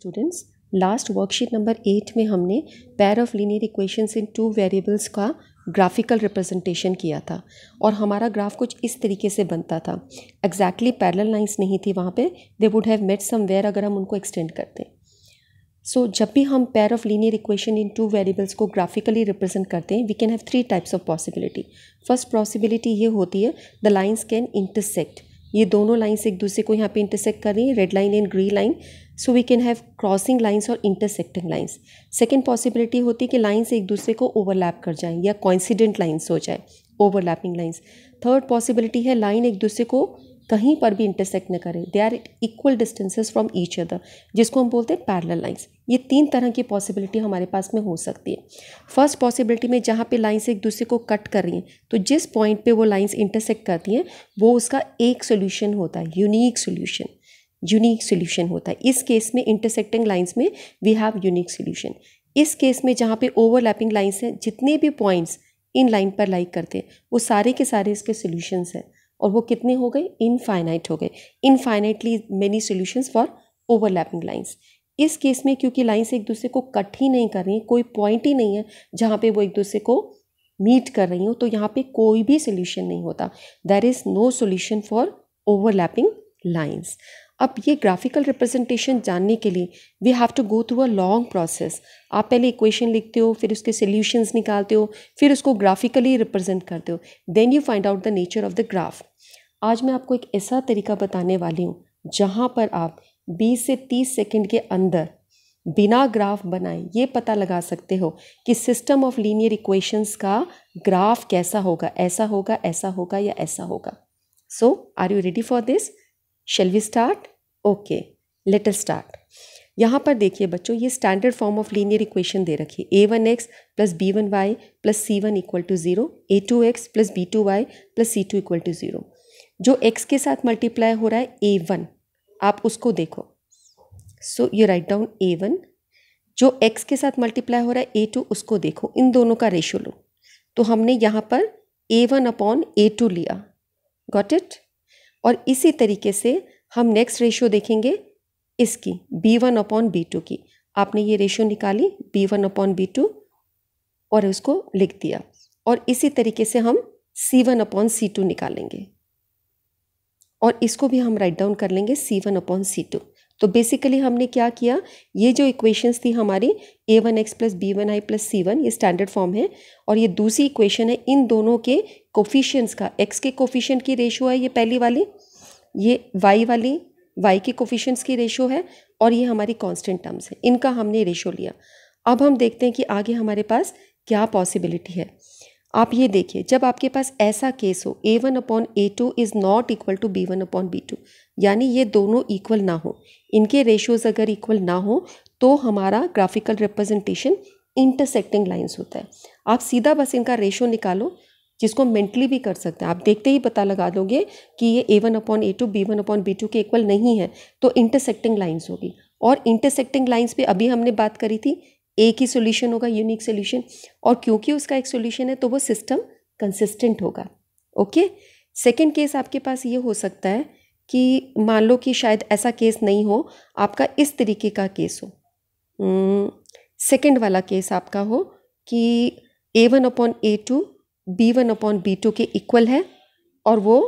students last worksheet number eight में हमने pair of linear equations in two variables का graphical representation किया था और हमारा ग्राफ कुछ इस तरीके से बनता था एग्जैक्टली पैरल लाइन्स नहीं थी वहाँ पे they would have met somewhere अगर हम उनको एक्सटेंड करते सो so, जब भी हम pair of linear equation in two variables को ग्राफिकली रिप्रेजेंट करते हैं we can have three types of possibility first possibility ये होती है द लाइन्स कैन इंटरसेक्ट ये दोनों लाइन्स एक दूसरे को यहाँ पे इंटरसेक्ट कर रही हैं red line and green line so we can have crossing lines और इंटरसेक्टिंग लाइन्स सेकेंड पॉसिबिलिटी होती है कि लाइन्स एक दूसरे को ओवरलैप कर जाएँ या कॉन्सिडेंट लाइन्स हो जाए ओवरलैपिंग लाइन्स थर्ड पॉसिबिलिटी है लाइन एक दूसरे को कहीं पर भी इंटरसेक्ट न करें they are equal distances from each other जिसको हम बोलते हैं पैरल लाइन्स ये तीन तरह की पॉसिबिलिटी हमारे पास में हो सकती है फर्स्ट पॉसिबिलिटी में जहाँ पे लाइन्स एक दूसरे को कट कर रही हैं तो जिस पॉइंट पे वो लाइन्स इंटरसेक्ट करती हैं वो उसका एक सोल्यूशन होता है यूनिक सोल्यूशन यूनिक सोल्यूशन होता है इस केस में इंटरसेक्टिंग लाइन्स में वी हैव यूनिक सोल्यूशन इस केस में जहाँ पे ओवरलैपिंग लाइन्स हैं जितने भी पॉइंट्स इन लाइन पर लाइक करते हैं वो सारे के सारे इसके सोल्यूशंस हैं और वो कितने हो गए इनफाइनाइट हो गए infinitely many solutions for overlapping lines इस केस में क्योंकि लाइन्स एक दूसरे को कट ही नहीं कर रही हैं कोई पॉइंट ही नहीं है जहाँ पे वो एक दूसरे को मीट कर रही हो तो यहाँ पे कोई भी सोल्यूशन नहीं होता there is no solution for overlapping lines अब ये ग्राफिकल रिप्रेजेंटेशन जानने के लिए we have to go through a long process आप पहले इक्वेशन लिखते हो फिर उसके सोल्यूशंस निकालते हो फिर उसको ग्राफिकली रिप्रेजेंट करते हो then you find out the nature of the graph आज मैं आपको एक ऐसा तरीका बताने वाली हूँ जहाँ पर आप 20 से 30 सेकेंड के अंदर बिना ग्राफ बनाए ये पता लगा सकते हो कि सिस्टम ऑफ लीनियर इक्वेशंस का ग्राफ कैसा होगा ऐसा होगा ऐसा होगा या ऐसा होगा so are you ready for this shall we start okay let's start यहाँ पर देखिए बच्चों ये standard form of linear equation दे रखी है a one x plus b one y plus c one equal to zero a two x plus b two y plus c two equal to zero जो x के साथ multiply हो रहा है a one आप उसको देखो so you write down a one जो एक्स के साथ मल्टीप्लाई हो रहा है ए टू उसको देखो इन दोनों का रेशो लो तो हमने यहाँ पर a one upon a two लिया गॉट इट और इसी तरीके से हम नेक्स्ट रेशियो देखेंगे इसकी b one upon b two की आपने ये रेशियो निकाली b one upon b two और उसको लिख दिया और इसी तरीके से हम c one upon c two निकालेंगे और इसको भी हम राइट डाउन कर लेंगे c one upon c two तो बेसिकली हमने क्या किया ये जो इक्वेशंस थी हमारी a one x plus b one y plus c one ये स्टैंडर्ड फॉर्म है और ये दूसरी इक्वेशन है इन दोनों के कोफिशियंस का एक्स के कोफिशियंट की रेशो है ये पहली वाली ये वाई वाली वाई के कोफिशियंट्स की रेशो है और ये हमारी कॉन्स्टेंट टर्म्स है इनका हमने रेशो लिया अब हम देखते हैं कि आगे हमारे पास क्या पॉसिबिलिटी है आप ये देखिए जब आपके पास ऐसा केस हो a one upon a two is not equal to b one upon b two यानी ये दोनों इक्वल ना हो इनके रेशियोज़ अगर इक्वल ना हो तो हमारा ग्राफिकल रिप्रेजेंटेशन इंटरसेक्टिंग लाइंस होता है आप सीधा बस इनका रेशो निकालो जिसको मेंटली भी कर सकते हैं आप देखते ही पता लगा दोगे कि ये a one upon a two b one upon b two के इक्वल नहीं है तो इंटरसेक्टिंग लाइंस होगी और इंटरसेक्टिंग लाइंस पे अभी हमने बात करी थी एक ही सोल्यूशन होगा यूनिक सोल्यूशन और क्योंकि उसका एक सोल्यूशन है तो वो सिस्टम कंसिस्टेंट होगा ओके सेकेंड केस आपके पास ये हो सकता है कि मान लो कि शायद ऐसा केस नहीं हो आपका इस तरीके का केस हो सेकेंड हम्म, वाला केस आपका हो कि a one upon a two b one upon b two के इक्वल है और वो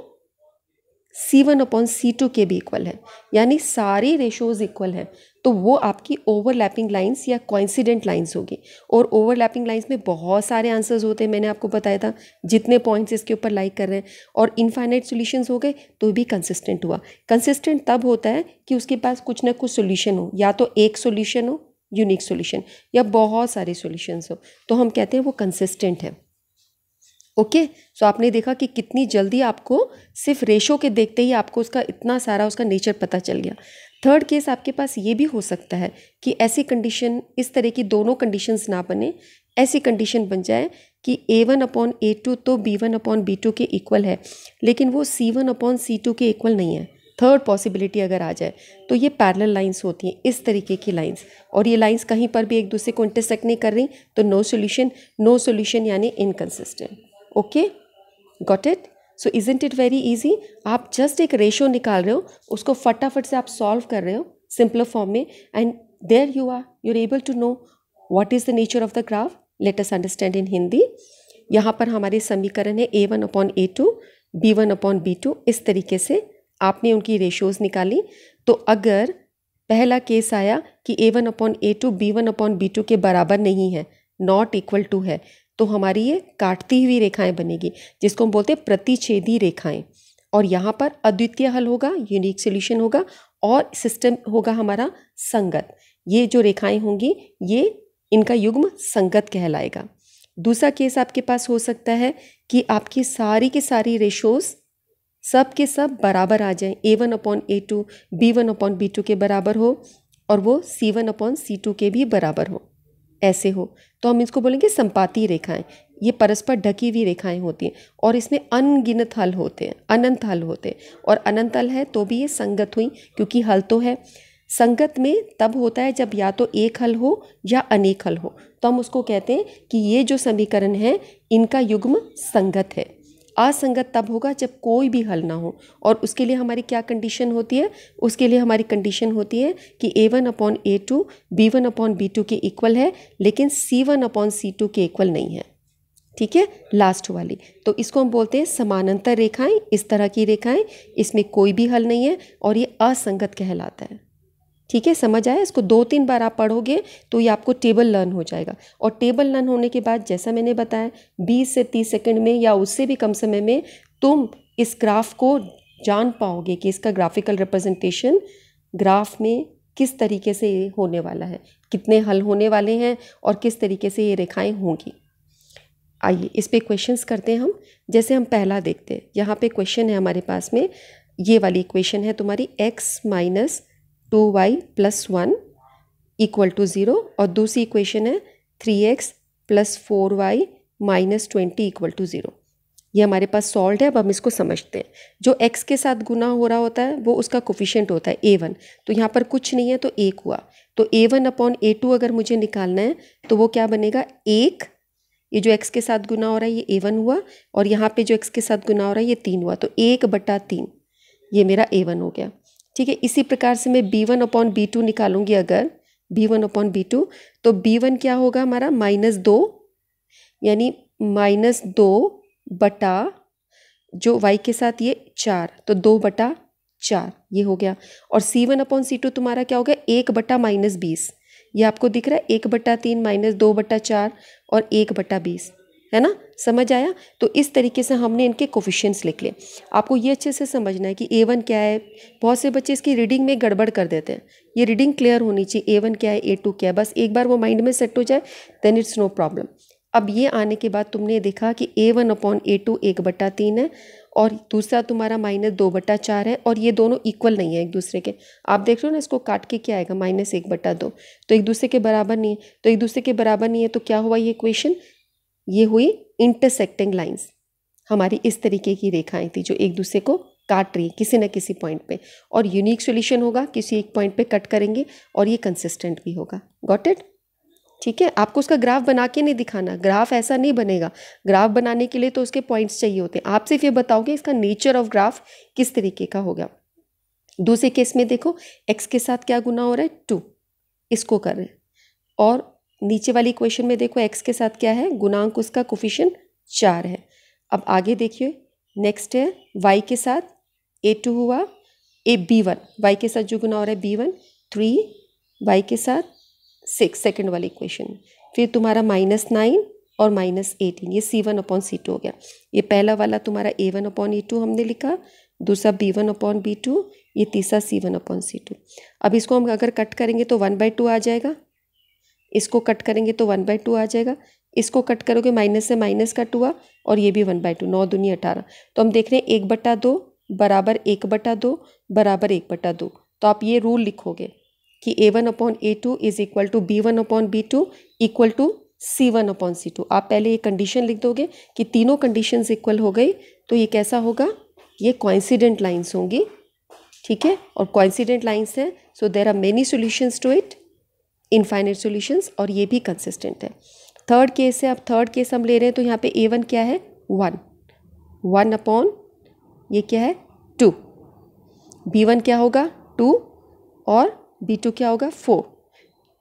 c one upon c two के भी इक्वल है यानी सारे रेशोज़ इक्वल हैं तो वो आपकी ओवरलैपिंग लाइंस या कोइंसिडेंट लाइंस होगी और ओवरलैपिंग लाइंस में बहुत सारे आंसर्स होते हैं मैंने आपको बताया था जितने पॉइंट्स इसके ऊपर लाइक कर रहे हैं और इनफाइनाइट सॉल्यूशंस हो गए तो भी कंसिस्टेंट हुआ कंसिस्टेंट तब होता है कि उसके पास कुछ ना कुछ सोल्यूशन हो या तो एक सोल्यूशन हो यूनिक सोल्यूशन या बहुत सारे सोल्यूशंस हो तो हम कहते हैं वो कंसिस्टेंट है ओके सो आपने देखा कि कितनी जल्दी आपको सिर्फ रेशो के देखते ही आपको उसका इतना सारा उसका नेचर पता चल गया थर्ड केस आपके पास ये भी हो सकता है कि ऐसी कंडीशन इस तरह की दोनों कंडीशंस ना बने ऐसी कंडीशन बन जाए कि a one upon a two तो b one upon b two के इक्वल है लेकिन वो c one upon c two के इक्वल नहीं है थर्ड पॉसिबिलिटी अगर आ जाए तो ये पैरेलल लाइंस होती हैं इस तरीके की लाइंस और ये लाइंस कहीं पर भी एक दूसरे को इंटरसेक्ट नहीं कर रही तो नो सॉल्यूशन नो सॉल्यूशन यानी inconsistent okay got it so isn't it very easy आप जस्ट एक रेशो निकाल रहे हो उसको फटाफट से आप सॉल्व कर रहे हो सिंपल फॉर्म में and there you are you are able to know what is the nature of the graph let understand in Hindi यहाँ पर हमारे समीकरण है a one upon a two b one upon b two इस तरीके से आपने उनकी रेशोज़ निकाली तो अगर पहला केस आया कि a one upon a two b one upon b two के बराबर नहीं है नॉट इक्वल टू है तो हमारी ये काटती हुई रेखाएं बनेगी जिसको हम बोलते हैं प्रतिच्छेदी रेखाएं और यहाँ पर अद्वितीय हल होगा यूनिक सोल्यूशन होगा और सिस्टम होगा हमारा संगत ये जो रेखाएं होंगी ये इनका युग्म संगत कहलाएगा दूसरा केस आपके पास हो सकता है कि आपकी सारी की सारी रेशोस सब के सब बराबर आ जाएं a one upon a two b one upon b two के बराबर हो और वो c one upon c two के भी बराबर हो ऐसे हो तो हम इसको बोलेंगे संपाती रेखाएं ये परस्पर ढकी हुई रेखाएं होती हैं और इसमें अनगिनत हल होते हैं अनंत हल होते हैं और अनंत हल है तो भी ये संगत हुई क्योंकि हल तो है संगत में तब होता है जब या तो एक हल हो या अनेक हल हो तो हम उसको कहते हैं कि ये जो समीकरण है इनका युग्म संगत है असंगत तब होगा जब कोई भी हल ना हो और उसके लिए हमारी क्या कंडीशन होती है उसके लिए हमारी कंडीशन होती है कि a one upon a two b one upon b two के इक्वल है लेकिन c one upon c two के इक्वल नहीं है ठीक है लास्ट वाली तो इसको हम बोलते हैं समानांतर रेखाएं इस तरह की रेखाएं इसमें कोई भी हल नहीं है और ये असंगत कहलाता है ठीक है समझ आया इसको दो तीन बार आप पढ़ोगे तो ये आपको टेबल लर्न हो जाएगा और टेबल लर्न होने के बाद जैसा मैंने बताया बीस से तीस सेकेंड में या उससे भी कम समय में तुम इस ग्राफ को जान पाओगे कि इसका ग्राफिकल रिप्रेजेंटेशन ग्राफ में किस तरीके से होने वाला है कितने हल होने वाले हैं और किस तरीके से ये रेखाएं होंगी आइए इस पर क्वेश्चन करते हैं हम जैसे हम पहला देखते हैं यहाँ पे क्वेश्चन है हमारे पास में ये वाली इक्वेशन है तुम्हारी x minus two y plus one equal to zero और दूसरी इक्वेशन है three x plus four y minus twenty equal to zero ये हमारे पास सॉल्ट है अब हम इसको समझते हैं जो एक्स के साथ गुना हो रहा होता है वो उसका कोफिशेंट होता है ए वन तो यहाँ पर कुछ नहीं है तो एक हुआ तो a one upon a two अगर मुझे निकालना है तो वो क्या बनेगा एक ये जो एक्स के साथ गुना हो रहा है ये ए वन हुआ और यहाँ पे जो एक्स के साथ गुना हो रहा है ये तीन हुआ तो एक बटा तीन ये मेरा ए वन हो गया ठीक है इसी प्रकार से मैं b one upon b two निकालूंगी अगर b one upon b two तो बी वन क्या होगा हमारा माइनस दो यानी माइनस दो बटा जो वाई के साथ ये चार तो दो बटा चार ये हो गया और c one upon c two तुम्हारा क्या हो गया एक बटा माइनस बीस ये आपको दिख रहा है एक बटा तीन माइनस दो बटा चार और एक बटा बीस है ना समझ आया तो इस तरीके से हमने इनके कोफिशियंस लिख लिए आपको ये अच्छे से समझना है कि ए वन क्या है बहुत से बच्चे इसकी रीडिंग में गड़बड़ कर देते हैं ये रीडिंग क्लियर होनी चाहिए ए वन क्या है ए टू क्या है बस एक बार वो माइंड में सेट हो जाए देन इट्स नो प्रॉब्लम अब ये आने के बाद तुमने देखा कि a one upon a two एक बट्टा तीन है और दूसरा तुम्हारा माइनस दो बट्टा चार है और ये दोनों इक्वल नहीं है एक दूसरे के आप देख रहे हो ना इसको काट के क्या आएगा माइनस एक बट्टा दो तो एक दूसरे के बराबर नहीं है तो एक दूसरे के बराबर नहीं है तो क्या हुआ ये इक्वेशन ये हुई इंटरसेक्टिंग लाइंस हमारी इस तरीके की रेखाएं थी जो एक दूसरे को काट रही है किसी न किसी पॉइंट पे और यूनिक सोल्यूशन होगा किसी एक पॉइंट पे कट करेंगे और ये कंसिस्टेंट भी होगा गॉट इट ठीक है आपको उसका ग्राफ बना के नहीं दिखाना ग्राफ ऐसा नहीं बनेगा ग्राफ बनाने के लिए तो उसके पॉइंट्स चाहिए होते हैं आप सिर्फ ये बताओगे इसका नेचर ऑफ ग्राफ किस तरीके का होगा दूसरे केस में देखो एक्स के साथ क्या गुना हो रहा है टू इसको कर रहे हैं और नीचे वाली क्वेश्चन में देखो एक्स के साथ क्या है गुणांक उसका कोफिशन चार है अब आगे देखिए नेक्स्ट है वाई के साथ ए टू हुआ ए बी वन वाई के साथ जो गुना हो रहा है बी वन थ्री वाई के साथ सिक्स सेकेंड वाली इक्वेशन फिर तुम्हारा माइनस नाइन और माइनस एटीन ये c one upon c two हो गया ये पहला वाला तुम्हारा a one upon a two हमने लिखा दूसरा b one upon b two ये तीसरा c one upon c two अब इसको हम अगर कट करेंगे तो वन बाई टू आ जाएगा इसको कट करेंगे तो वन बाई टू आ जाएगा इसको कट करोगे माइनस से माइनस कट हुआ और ये भी वन बाई टू नौ दुनिया अठारह तो हम देख रहे हैं एक बटा दो बराबर एक बटा दो बराबर एक बटा दो तो आप ये रूल लिखोगे कि a one upon a two is equal to b one upon b two equal to c one upon c two आप पहले ये कंडीशन लिख दोगे कि तीनों कंडीशन इक्वल हो गई तो ये कैसा होगा ये कॉइंसिडेंट लाइन्स होंगी ठीक है और कॉइंसिडेंट लाइन्स हैं so there are many solutions to it infinite solutions और ये भी कंसिस्टेंट है थर्ड केस है अब थर्ड केस हम ले रहे हैं तो यहाँ पे ए वन क्या है वन वन अपॉन ये क्या है टू बी वन क्या होगा टू और बी टू क्या होगा फोर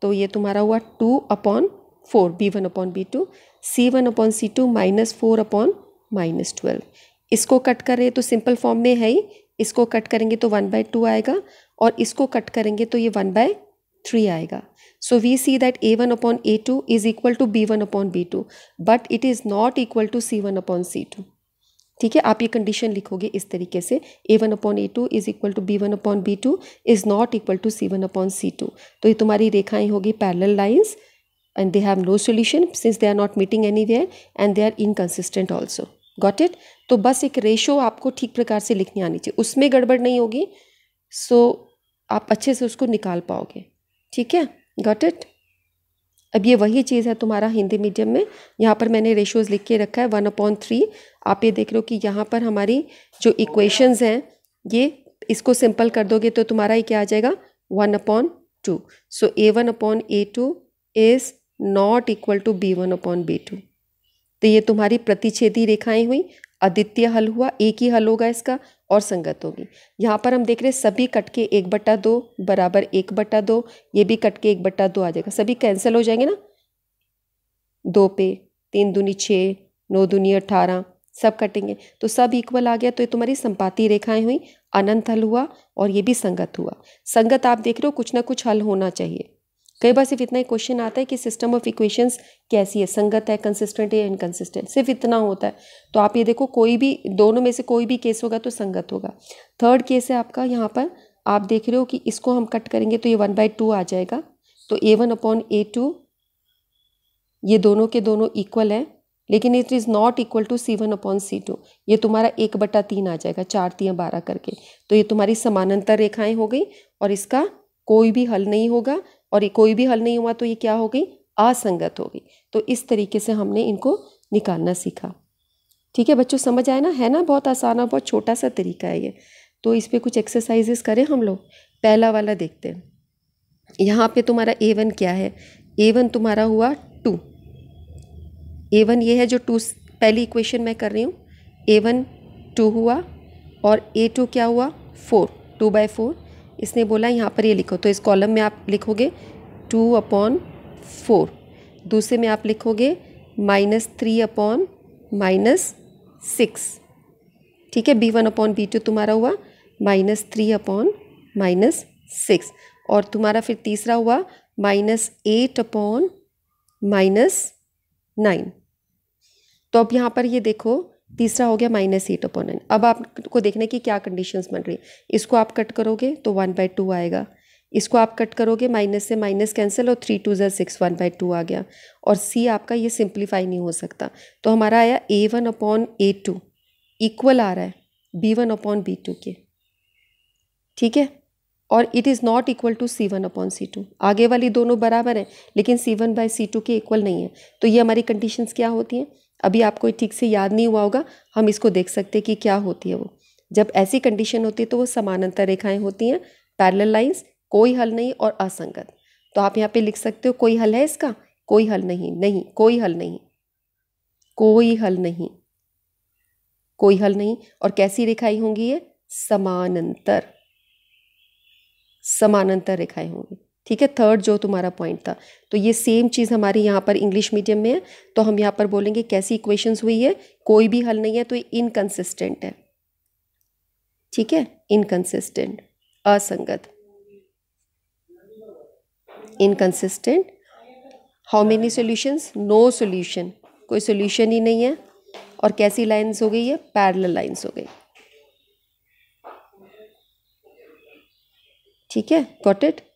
तो ये तुम्हारा हुआ two upon four b one upon b two c one upon c two minus four upon minus twelve इसको कट कर रहे हैं तो सिंपल फॉर्म में है ही इसको कट करेंगे तो वन बाय टू आएगा और इसको कट करेंगे तो ये वन बाय थ्री आएगा so we see that a one upon a two is equal to b one upon b two but it is not equal to c one upon c two ठीक है आप ये condition लिखोगे इस तरीके से a one upon a two is equal to b one upon b two is not equal to c one upon c two तो ये तुम्हारी रेखाएं होगी parallel lines and they have no solution since they are not meeting anywhere and they are inconsistent also got it तो बस एक ratio आपको ठीक प्रकार से लिखनी आनी चाहिए उसमें गड़बड़ नहीं होगी सो so, आप अच्छे से उसको निकाल पाओगे ठीक है गॉट इट अब ये वही चीज़ है तुम्हारा हिंदी मीडियम में यहाँ पर मैंने रेशोज़ लिख के रखा है वन अपॉन थ्री आप ये देख रहे हो कि यहाँ पर हमारी जो इक्वेशंस हैं ये इसको सिंपल कर दोगे तो तुम्हारा ये क्या आ जाएगा one upon two so a one upon a two is not equal to b one upon b two तो ये तुम्हारी प्रतिच्छेदी रेखाएं हुई अद्वितीय हल हुआ एक ही हल होगा इसका और संगत होगी यहाँ पर हम देख रहे हैं सभी कट के एक बट्टा दो बराबर एक बट्टा दो ये भी कट के एक बट्टा दो आ जाएगा सभी कैंसिल हो जाएंगे ना दो पे तीन दूनी छः नौ दूनी अट्ठारह सब कटेंगे तो सब इक्वल आ गया तो ये तुम्हारी संपाति रेखाएं हुई अनंत हल हुआ और ये भी संगत हुआ संगत आप देख रहे हो कुछ ना कुछ हल होना चाहिए कई बार सिर्फ इतना ही क्वेश्चन आता है कि सिस्टम ऑफ इक्वेशंस कैसी है संगत है कंसिस्टेंट है इनकन्सिस्टेंट सिर्फ इतना होता है तो आप ये देखो कोई भी दोनों में से कोई भी केस होगा तो संगत होगा थर्ड केस है आपका यहाँ पर आप देख रहे हो कि इसको हम कट करेंगे तो ये वन बाई टू आ जाएगा तो a one upon a two ये दोनों के दोनों इक्वल हैं लेकिन it is not equal to c one upon c two ये तुम्हारा एक बटा तीन आ जाएगा चार तीन बारह करके तो ये तुम्हारी समानांतर रेखाएं हो गई और इसका कोई भी हल नहीं होगा और ये कोई भी हल नहीं हुआ तो ये क्या हो गई असंगत हो गई तो इस तरीके से हमने इनको निकालना सीखा ठीक है बच्चों समझ आए ना है ना बहुत आसान और बहुत छोटा सा तरीका है ये तो इस पर कुछ एक्सरसाइजेस करें हम लोग पहला वाला देखते हैं यहाँ पे तुम्हारा ए वन क्या है ए वन तुम्हारा हुआ टू ए वन ये है जो टू पहली इक्वेशन मैं कर रही हूँ ए वन टू हुआ और ए टू क्या हुआ फोर टू बाय फोर इसने बोला यहाँ पर ये लिखो तो इस कॉलम में आप लिखोगे टू अपॉन फोर दूसरे में आप लिखोगे minus three upon minus six ठीक है b one upon b two तुम्हारा हुआ minus three upon minus six और तुम्हारा फिर तीसरा हुआ minus eight upon minus nine तो अब यहाँ पर ये देखो तीसरा हो गया माइनस एट अपॉन अब आपको देखने की क्या कंडीशंस बन रही है इसको आप कट करोगे तो वन बाई टू आएगा इसको आप कट करोगे माइनस से माइनस कैंसिल और थ्री टू ज़र सिक्स वन बाई टू आ गया और सी आपका ये सिंप्लीफाई नहीं हो सकता तो हमारा आया a one upon a two equal आ रहा है b one upon b two के ठीक है और it is not equal to c one upon c two आगे वाली दोनों बराबर हैं लेकिन c one by c two के इक्वल नहीं है तो ये हमारी कंडीशंस क्या होती हैं अभी आपको ठीक से याद नहीं हुआ होगा हम इसको देख सकते कि क्या होती है वो जब ऐसी कंडीशन होती है तो वो समानांतर रेखाएं होती हैं पैरल लाइंस कोई हल नहीं और असंगत तो आप यहाँ पे लिख सकते हो कोई हल है इसका कोई हल नहीं नहीं कोई हल नहीं कोई हल नहीं कोई हल नहीं और कैसी रेखाएं होंगी ये समानांतर समानांतर रेखाएं होंगी ठीक है थर्ड जो तुम्हारा पॉइंट था तो ये सेम चीज़ हमारी यहाँ पर इंग्लिश मीडियम में है तो हम यहाँ पर बोलेंगे कैसी इक्वेशंस हुई है कोई भी हल नहीं है तो ये इनकन्सिस्टेंट है ठीक है इनकन्सिस्टेंट असंगत inconsistent how many solutions no solution कोई सोल्यूशन ही नहीं है और कैसी लाइन्स हो गई है पैरल लाइन्स हो गई ठीक है गॉट इट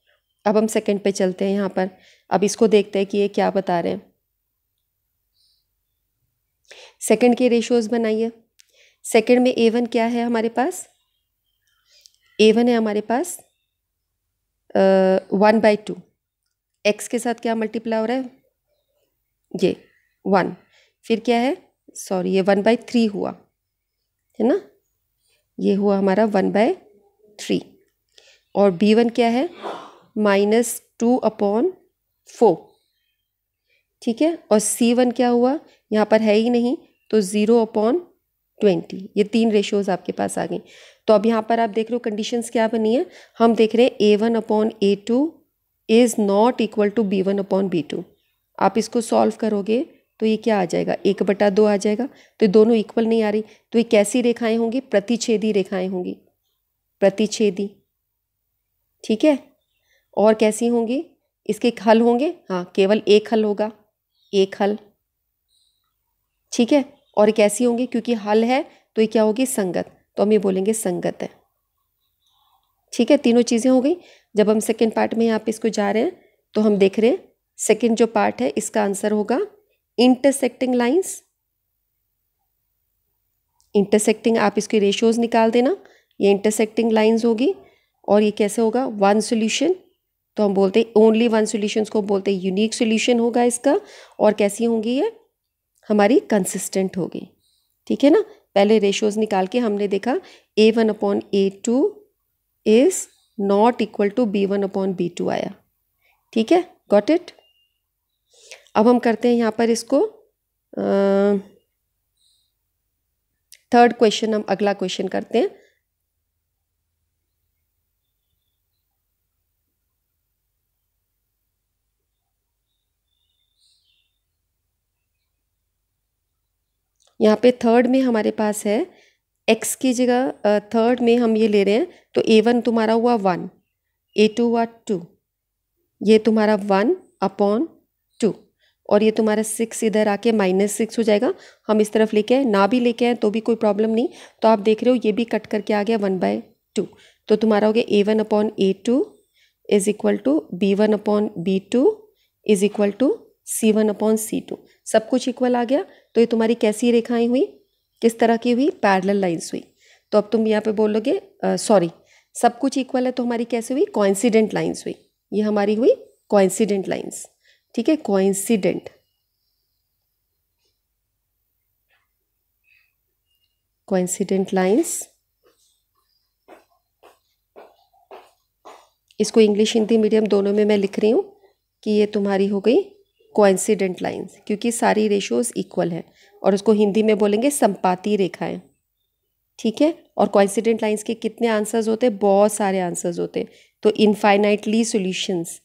अब हम सेकंड पे चलते हैं यहाँ पर अब इसको देखते हैं कि ये क्या बता रहे हैं सेकंड के रेशियोज़ बनाइए सेकंड में ए वन क्या है हमारे पास ए वन है हमारे पास वन बाई टू एक्स के साथ क्या मल्टीप्लाई हो रहा है ये वन फिर क्या है सॉरी ये वन बाई थ्री हुआ है ना ये हुआ हमारा वन बाय थ्री और बी वन क्या है माइनस टू अपॉन फोर ठीक है और सी वन क्या हुआ यहाँ पर है ही नहीं तो ज़ीरो अपॉन ट्वेंटी ये तीन रेशोज़ आपके पास आ गए तो अब यहाँ पर आप देख रहे हो कंडीशंस क्या बनी है हम देख रहे हैं a one upon a two is not equal to b one upon b two आप इसको सॉल्व करोगे तो ये क्या आ जाएगा एक बटा दो आ जाएगा तो ये दोनों इक्वल नहीं आ रही तो ये कैसी रेखाएं होंगी प्रतिच्छेदी रेखाएं होंगी प्रतिच्छेदी ठीक है और कैसी होंगी इसके हल होंगे हाँ केवल एक हल होगा एक हल ठीक है और कैसी होंगी क्योंकि हल है तो ये क्या होगी संगत तो हम ये बोलेंगे संगत है ठीक है तीनों चीज़ें हो गई जब हम सेकेंड पार्ट में यहाँ पे इसको जा रहे हैं तो हम देख रहे हैं सेकेंड जो पार्ट है इसका आंसर होगा इंटरसेक्टिंग लाइंस इंटरसेक्टिंग आप इसके रेशियोज निकाल देना ये इंटरसेक्टिंग लाइंस होगी और ये कैसे होगा वन सोल्यूशन तो हम बोलते हैं ओनली वन सोल्यूशन को बोलते हैं यूनिक सोल्यूशन होगा इसका और कैसी होंगी ये हमारी कंसिस्टेंट होगी ठीक है ना पहले रेशोज़ निकाल के हमने देखा a one upon a two is not equal to b one upon b two आया ठीक है गॉट इट अब हम करते हैं यहाँ पर इसको थर्ड क्वेश्चन हम अगला क्वेश्चन करते हैं यहाँ पे थर्ड में हमारे पास है एक्स की जगह थर्ड में हम ये ले रहे हैं तो ए वन तुम्हारा हुआ वन ए टू हुआ टू ये तुम्हारा वन अपॉन टू और ये तुम्हारा सिक्स इधर आके माइनस सिक्स हो जाएगा हम इस तरफ लेके आए ना भी लेके आए तो भी कोई प्रॉब्लम नहीं तो आप देख रहे हो ये भी कट करके आ गया वन बाय टू तो तुम्हारा हो गया a one upon a two is equal to b one upon b two is equal to c one upon c two सब कुछ इक्वल आ गया तो ये तुम्हारी कैसी रेखाएं हुई किस तरह की हुई पैरल लाइन्स हुई तो अब तुम यहाँ पे बोलोगे सॉरी सब कुछ इक्वल है तो हमारी कैसे हुई कॉइंसिडेंट लाइन्स हुई ये हमारी हुई कॉइंसिडेंट लाइन्स ठीक है कॉइंसिडेंट कॉइंसिडेंट लाइन्स इसको इंग्लिश हिंदी मीडियम दोनों में मैं लिख रही हूँ कि ये तुम्हारी हो गई कोइंसिडेंट लाइंस क्योंकि सारी रेशोज इक्वल हैं और उसको हिंदी में बोलेंगे संपाती रेखाएं ठीक है और कोइंसिडेंट लाइंस के कितने आंसर्स होते हैं बहुत सारे आंसर्स होते हैं तो इनफाइनाइटली सॉल्यूशंस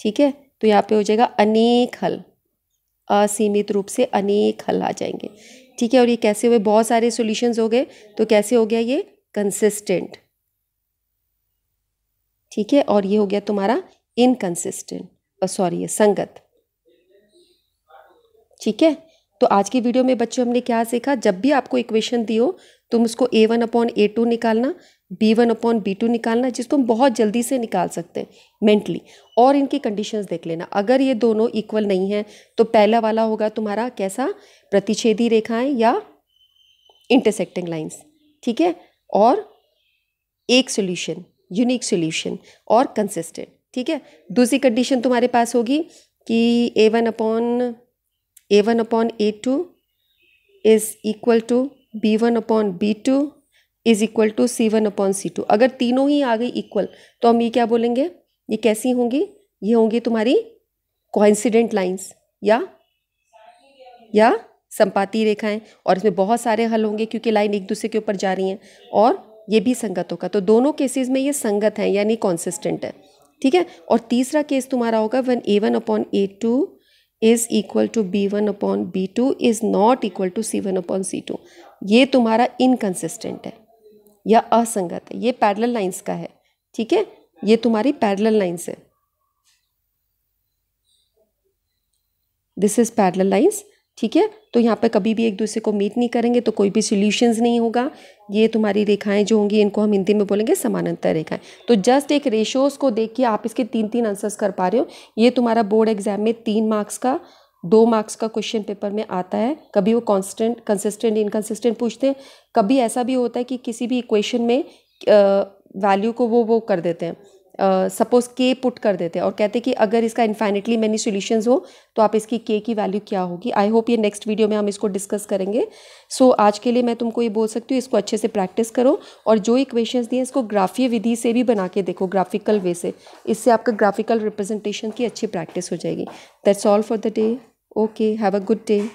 ठीक है तो यहाँ पे हो जाएगा अनेक हल असीमित रूप से अनेक हल आ जाएंगे ठीक है और ये कैसे हुए बहुत सारे सोल्यूशंस हो गए तो कैसे हो गया ये कंसिस्टेंट ठीक है और ये हो गया तुम्हारा इनकन्सिस्टेंट सॉरी ये संगत ठीक है तो आज की वीडियो में बच्चों हमने क्या सीखा जब भी आपको इक्वेशन दी हो तुम उसको a one upon a two निकालना b one upon b two निकालना जिसको हम बहुत जल्दी से निकाल सकते हैं मेंटली और इनकी कंडीशंस देख लेना अगर ये दोनों इक्वल नहीं हैं तो पहला वाला होगा तुम्हारा कैसा प्रतिच्छेदी रेखाएं या इंटरसेक्टिंग लाइंस ठीक है और एक सोल्यूशन यूनिक सोल्यूशन और कंसिस्टेंट ठीक है दूसरी कंडीशन तुम्हारे पास होगी कि a one upon a one upon a two is equal to b one upon b two is equal to c one upon c two अगर तीनों ही आ गई इक्वल तो हम ये क्या बोलेंगे ये कैसी होंगी ये होंगी तुम्हारी कोइंसिडेंट लाइंस या या संपाति रेखाएं और इसमें बहुत सारे हल होंगे क्योंकि लाइन एक दूसरे के ऊपर जा रही हैं और ये भी संगतों का तो दोनों केसेस में ये संगत हैं यानी कॉन्सिस्टेंट है ठीक है और तीसरा केस तुम्हारा होगा one a one upon a two is equal to b one upon b two is not equal to c one upon c two ये तुम्हारा इनकन्सिस्टेंट है या असंगत है ये पैरल लाइन्स का है ठीक है ये तुम्हारी पैरल लाइन्स है दिस इज पैरल लाइन्स ठीक है तो यहाँ पर कभी भी एक दूसरे को मीट नहीं करेंगे तो कोई भी सोल्यूशंस नहीं होगा ये तुम्हारी रेखाएं जो होंगी इनको हम हिंदी में बोलेंगे समानांतर रेखाएं तो जस्ट एक रेशोस को देख के आप इसके तीन तीन आंसर्स कर पा रहे हो ये तुम्हारा बोर्ड एग्जाम में तीन मार्क्स का दो मार्क्स का क्वेश्चन पेपर में आता है कभी वो कॉन्स्टेंट कंसिस्टेंट इनकन्सिस्टेंट पूछते हैं कभी ऐसा भी होता है कि किसी भी इक्वेशन में वैल्यू को वो वो कर देते हैं सपोज के पुट कर देते हैं और कहते हैं कि अगर इसका इन्फाइनेटली मैनी सोल्यूशन हो तो आप इसकी के की वैल्यू क्या होगी आई होप ये नेक्स्ट वीडियो में हम इसको डिस्कस करेंगे सो so, आज के लिए मैं तुमको ये बोल सकती हूँ इसको अच्छे से प्रैक्टिस करो और जो इक्वेशंस दिए इसको ग्राफीय विधि से भी बना के देखो ग्राफिकल वे से इससे आपका ग्राफिकल रिप्रेजेंटेशन की अच्छी प्रैक्टिस हो जाएगी that's all for the day okay have a good day